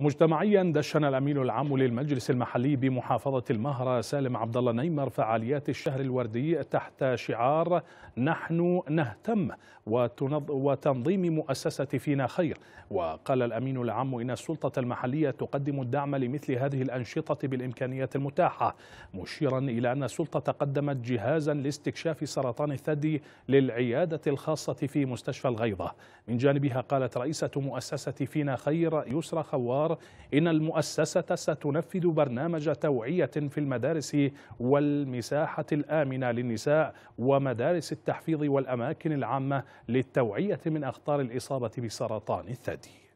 مجتمعيا دشن الامين العام للمجلس المحلي بمحافظه المهره سالم عبد الله نيمر فعاليات الشهر الوردي تحت شعار نحن نهتم وتنظيم مؤسسه فينا خير وقال الامين العام ان السلطه المحليه تقدم الدعم لمثل هذه الانشطه بالامكانيات المتاحه مشيرا الى ان السلطه قدمت جهازا لاستكشاف سرطان الثدي للعياده الخاصه في مستشفى الغيضه من جانبها قالت رئيسه مؤسسه فينا خير يسرى خوار القرار إن المؤسسة ستنفذ برنامج توعية في المدارس والمساحة الآمنة للنساء ومدارس التحفيظ والأماكن العامة للتوعية من أخطار الإصابة بسرطان الثدي